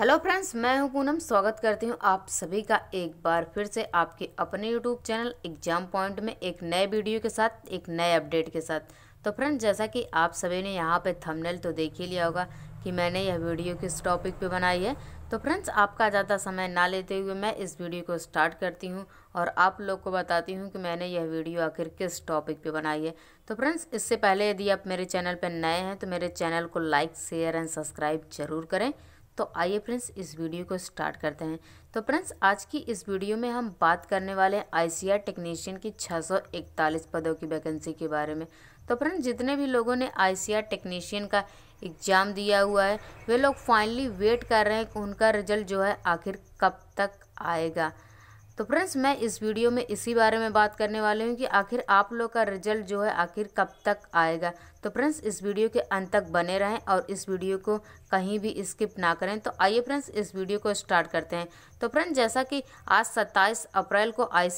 hello friends मैं हूं पूनम स्वागत करती हूं आप सभी का एक बार फिर से आपके अपने यूट्यूब चैनल एग्जाम पॉइंट में एक नए वीडियो के साथ एक नए अपडेट के साथ तो फ्रेंड्स जैसा कि आप सभी ने यहां पे थंबनेल तो देख ही लिया होगा कि मैंने यह वीडियो किस टॉपिक पे बनाई है तो फ्रेंड्स आपका ज़्यादा समय ना लेते हुए मैं इस वीडियो को स्टार्ट करती हूँ और आप लोग को बताती हूँ कि मैंने यह वीडियो आखिर किस टॉपिक पे बनाई है तो फ्रेंड्स इससे पहले यदि आप मेरे चैनल पर नए हैं तो मेरे चैनल को लाइक शेयर एंड सब्सक्राइब जरूर करें तो आइए फ्रेंड्स इस वीडियो को स्टार्ट करते हैं तो फ्रेंड्स आज की इस वीडियो में हम बात करने वाले हैं आईसीआर टेक्नीशियन की 641 पदों की वैकेंसी के बारे में तो फ्रेंड्स जितने भी लोगों ने आईसीआर टेक्नीशियन का एग्ज़ाम दिया हुआ है वे लोग फाइनली वेट कर रहे हैं उनका रिजल्ट जो है आखिर कब तक आएगा तो फ्रेंड्स मैं इस वीडियो में इसी बारे में बात करने वाली हूँ कि आखिर आप लोग का रिजल्ट जो है आखिर कब तक आएगा तो फ्रेंड्स इस वीडियो के अंत तक बने रहें और इस वीडियो को कहीं भी स्किप ना करें तो आइए फ्रेंड्स इस वीडियो को स्टार्ट करते हैं तो फ्रेंड्स जैसा कि आज 27 अप्रैल को आई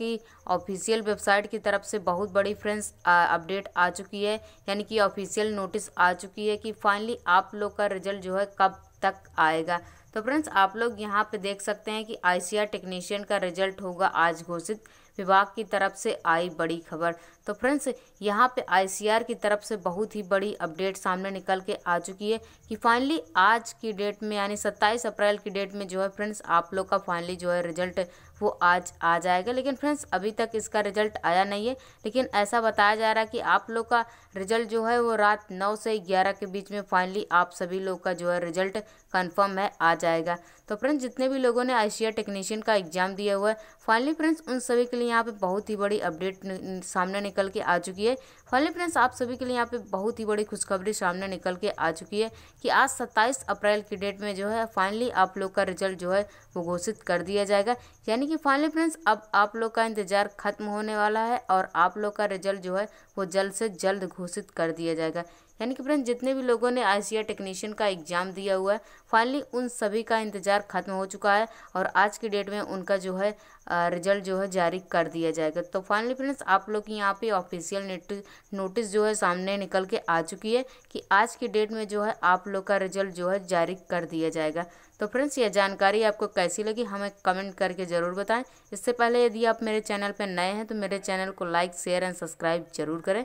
की ऑफिशियल वेबसाइट की तरफ से बहुत बड़ी फ्रेंड्स अपडेट आ चुकी है यानी कि ऑफिशियल नोटिस आ चुकी है कि फाइनली आप लोग का रिजल्ट जो है कब तक आएगा तो फ्रेंड्स आप लोग यहाँ पे देख सकते हैं कि आईसीआर टेक्नीशियन का रिजल्ट होगा आज घोषित विभाग की तरफ से आई बड़ी खबर तो फ्रेंड्स यहाँ पे आईसीआर की तरफ से बहुत ही बड़ी अपडेट सामने निकल के आ चुकी है कि फाइनली आज की डेट में यानी 27 अप्रैल की डेट में जो है फ्रेंड्स आप लोग का फाइनली जो है रिजल्ट वो आज आ जाएगा लेकिन फ्रेंड्स अभी तक इसका रिजल्ट आया नहीं है लेकिन ऐसा बताया जा रहा है कि आप लोग का रिजल्ट जो है वो रात नौ से ग्यारह के बीच में फाइनली आप सभी लोग का जो है रिजल्ट कन्फर्म है आ जाएगा तो फ्रेंड्स जितने भी लोगों ने आईसीआर टेक्नीशियन का एग्जाम दिया हुआ है फाइनली फ्रेंड्स उन सभी के लिए यहाँ पे बहुत ही बड़ी अपडेट सामने निकल के आ चुकी है फाइनली फ्रेंड्स आप सभी के लिए यहाँ पे बहुत ही बड़ी खुशखबरी सामने निकल के आ चुकी है कि आज सत्ताईस अप्रैल की डेट में जो है फाइनली आप लोग का रिजल्ट जो है वो घोषित कर दिया जाएगा यानी कि फाइनली फ्रेंड्स अब आप लोग का इंतजार खत्म होने वाला है और आप लोग का रिजल्ट जो है वो जल्द से जल्द घोषित कर दिया जाएगा यानी कि फ्रेंड्स जितने भी लोगों ने आई टेक्नीशियन का एग्ज़ाम दिया हुआ है फाइनली उन सभी का इंतज़ार खत्म हो चुका है और आज की डेट में उनका जो है रिजल्ट जो है जारी कर दिया जाएगा तो फाइनली फ्रेंड्स आप लोग की यहाँ पे ऑफिशियल नोटिस जो है सामने निकल के आ चुकी है कि आज की डेट में जो है आप लोग का रिजल्ट जो है जारी कर दिया जाएगा तो फ्रेंड्स यह जानकारी आपको कैसी लगी हमें कमेंट करके ज़रूर बताएं इससे पहले यदि आप मेरे चैनल पर नए हैं तो मेरे चैनल को लाइक शेयर एंड सब्सक्राइब जरूर करें